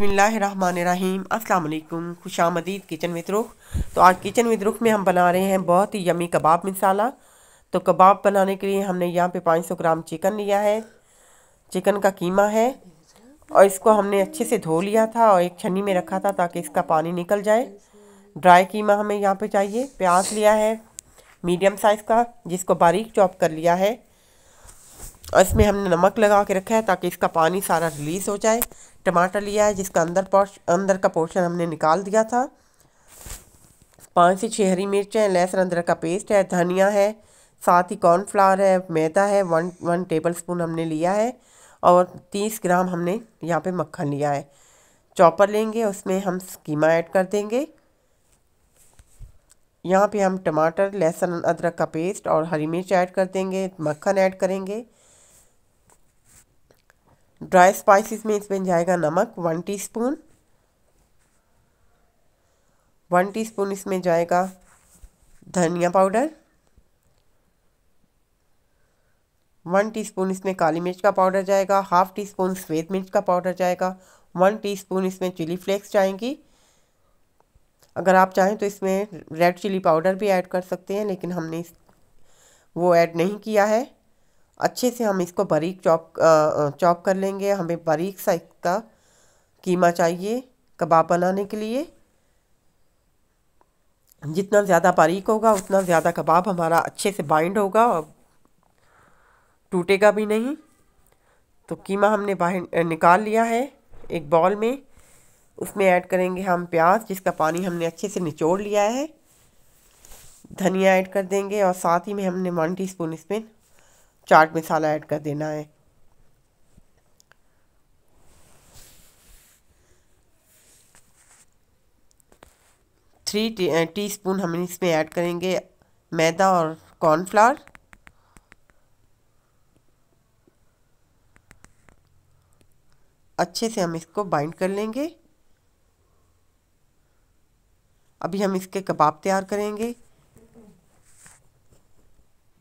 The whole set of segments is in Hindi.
बसमीम अल्लाम खुश आमदीद किचन विद रुख तो आज किचन विद रुख में हम बना रहे हैं बहुत ही यमी कबाब मिसाला तो कबाब बनाने के लिए हमने यहाँ पे 500 ग्राम चिकन लिया है चिकन का कीमा है और इसको हमने अच्छे से धो लिया था और एक छन्नी में रखा था ताकि इसका पानी निकल जाए ड्राई कीमा हमें यहाँ पर चाहिए प्याज लिया है मीडियम साइज़ का जिसको बारीक चॉप कर लिया है और इसमें हमने नमक लगा के रखा है ताकि इसका पानी सारा रिलीज़ हो जाए टमाटर लिया है जिसका अंदर पोर्श अंदर का पोर्शन हमने निकाल दिया था पाँच से छः हरी मिर्च हैं लहसुन अदरक का पेस्ट है धनिया है साथ ही कॉर्नफ्लावर है मैदा है वन वन टेबल स्पून हमने लिया है और तीस ग्राम हमने यहाँ पर मक्खन लिया है चॉपर लेंगे उसमें हम कीमा ऐड कर देंगे यहाँ पे हम टमाटर लहसुन अदरक का पेस्ट और हरी मिर्च ऐड कर देंगे मक्खन ऐड करेंगे ड्राई स्पाइसेस में इसमें जाएगा नमक वन टीस्पून वन टीस्पून इसमें जाएगा धनिया पाउडर वन टीस्पून इसमें काली मिर्च का पाउडर जाएगा हाफ टी स्पून श्वेत मिर्च का पाउडर जाएगा वन टीस्पून इसमें चिली फ्लेक्स जाएंगी अगर आप चाहें तो इसमें रेड चिली पाउडर भी ऐड कर सकते हैं लेकिन हमने वो ऐड नहीं किया है अच्छे से हम इसको बारीक चॉप चॉप कर लेंगे हमें बारीक सा इसका कीमा चाहिए कबाब बनाने के लिए जितना ज़्यादा बारीक होगा उतना ज़्यादा कबाब हमारा अच्छे से बाइंड होगा और टूटेगा भी नहीं तो कीमा हमने बाहर निकाल लिया है एक बॉल में उसमें ऐड करेंगे हम प्याज जिसका पानी हमने अच्छे से निचोड़ लिया है धनिया ऐड कर देंगे और साथ ही में हमने वन टीस्पून इसमें चाट मसाला ऐड कर देना है थ्री टी, टी स्पून हम इसमें ऐड करेंगे मैदा और कॉर्नफ्लावर अच्छे से हम इसको बाइंड कर लेंगे अभी हम इसके कबाब तैयार करेंगे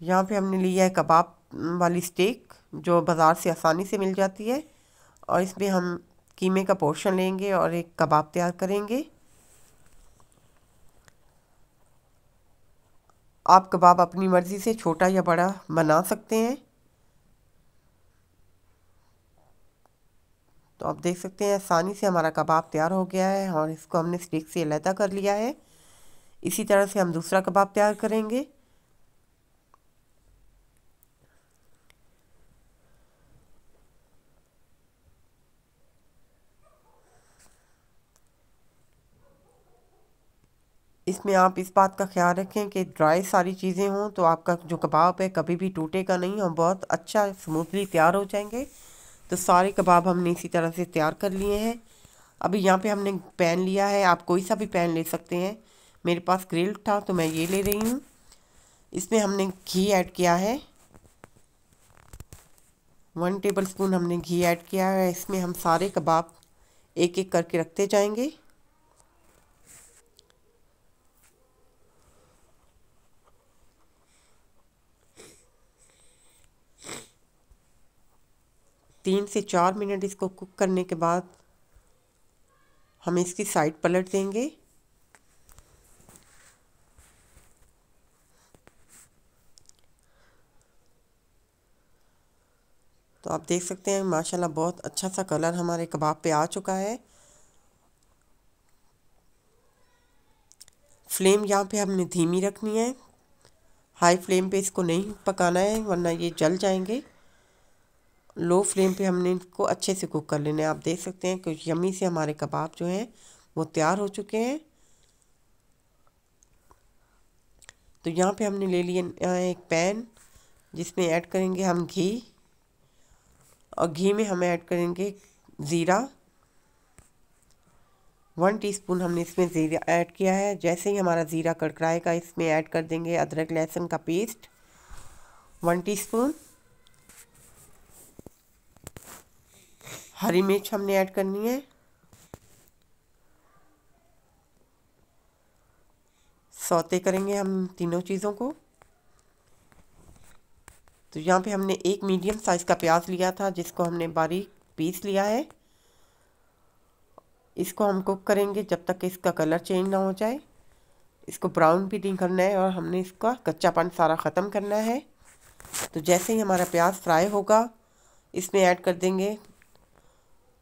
यहाँ पे हमने लिया है कबाब वाली स्टेक जो बाज़ार से आसानी से मिल जाती है और इसमें हम कीमे का पोर्शन लेंगे और एक कबाब तैयार करेंगे आप कबाब अपनी मर्ज़ी से छोटा या बड़ा बना सकते हैं तो आप देख सकते हैं आसानी से हमारा कबाब तैयार हो गया है और इसको हमने स्टिक से अलहदा कर लिया है इसी तरह से हम दूसरा कबाब तैयार करेंगे में आप इस बात का ख्याल रखें कि ड्राई सारी चीज़ें हों तो आपका जो कबाब है कभी भी टूटेगा नहीं और बहुत अच्छा स्मूथली तैयार हो जाएंगे तो सारे कबाब हमने इसी तरह से तैयार कर लिए हैं अभी यहाँ पे हमने पैन लिया है आप कोई सा भी पैन ले सकते हैं मेरे पास ग्रिल था तो मैं ये ले रही हूँ इसमें हमने घी ऐड किया है वन टेबल स्पून हमने घी ऐड किया है इसमें हम सारे कबाब एक एक करके रखते जाएंगे तीन से चार मिनट इसको कुक करने के बाद हम इसकी साइड पलट देंगे तो आप देख सकते हैं माशाल्लाह बहुत अच्छा सा कलर हमारे कबाब पे आ चुका है फ्लेम यहाँ पे हमने धीमी रखनी है हाई फ्लेम पे इसको नहीं पकाना है वरना ये जल जाएंगे लो फ्लेम पे हमने इनको अच्छे से कुक कर लेना है आप देख सकते हैं कि यमी से हमारे कबाब जो हैं वो तैयार हो चुके हैं तो यहाँ पे हमने ले लिया एक पैन जिसमें ऐड करेंगे हम घी और घी में हम ऐड करेंगे ज़ीरा वन टीस्पून हमने इसमें ज़ीरा ऐड किया है जैसे ही हमारा ज़ीरा कड़कड़ाएगा इसमें ऐड कर देंगे अदरक लहसुन का पेस्ट वन टीस्पून हरी मिर्च हमने ऐड करनी है सौते करेंगे हम तीनों चीज़ों को तो यहाँ पे हमने एक मीडियम साइज़ का प्याज लिया था जिसको हमने बारीक पीस लिया है इसको हम कुक करेंगे जब तक इसका कलर चेंज ना हो जाए इसको ब्राउन भी नहीं करना है और हमने इसका कच्चापन सारा ख़त्म करना है तो जैसे ही हमारा प्याज फ्राई होगा इसमें ऐड कर देंगे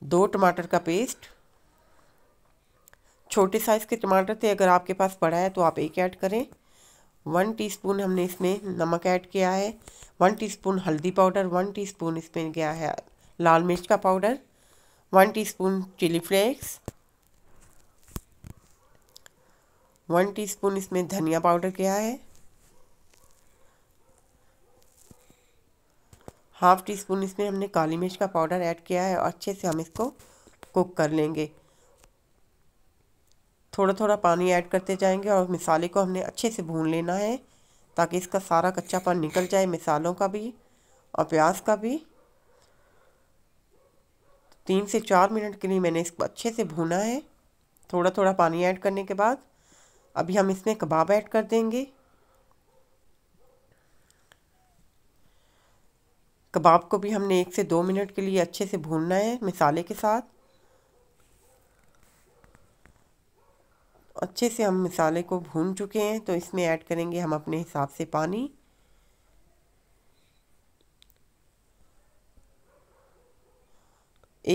दो टमाटर का पेस्ट छोटे साइज़ के टमाटर थे अगर आपके पास पड़ा है तो आप एक ऐड करें वन टीस्पून हमने इसमें नमक ऐड किया है वन टीस्पून हल्दी पाउडर वन टीस्पून इसमें गया है लाल मिर्च का powder one teaspoon chilli flakes one teaspoon इसमें धनिया पाउडर गया है हाफ़ टी स्पून इसमें हमने काली मिर्च का पाउडर ऐड किया है और अच्छे से हम इसको कुक कर लेंगे थोड़ा थोड़ा पानी ऐड करते जाएंगे और मिसाले को हमने अच्छे से भून लेना है ताकि इसका सारा कच्चापन निकल जाए मिसालों का भी और प्याज का भी तीन से चार मिनट के लिए मैंने इसको अच्छे से भूना है थोड़ा थोड़ा पानी ऐड करने के बाद अभी हम इसमें कबाब ऐड कर देंगे कबाब को भी हमने एक से दो मिनट के लिए अच्छे से भूनना है मिसाले के साथ अच्छे से हम मिसाले को भून चुके हैं तो इसमें ऐड करेंगे हम अपने हिसाब से पानी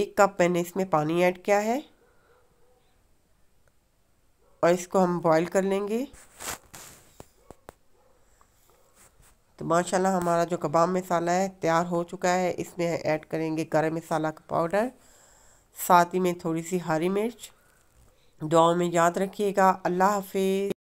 एक कप मैंने इसमें पानी ऐड किया है और इसको हम बॉईल कर लेंगे तो माशाल्लाह हमारा जो कबाब मसाला है तैयार हो चुका है इसमें ऐड करेंगे गर्म मसाला का पाउडर साथ ही में थोड़ी सी हरी मिर्च दुआओं में याद रखिएगा अल्लाह हाफिज़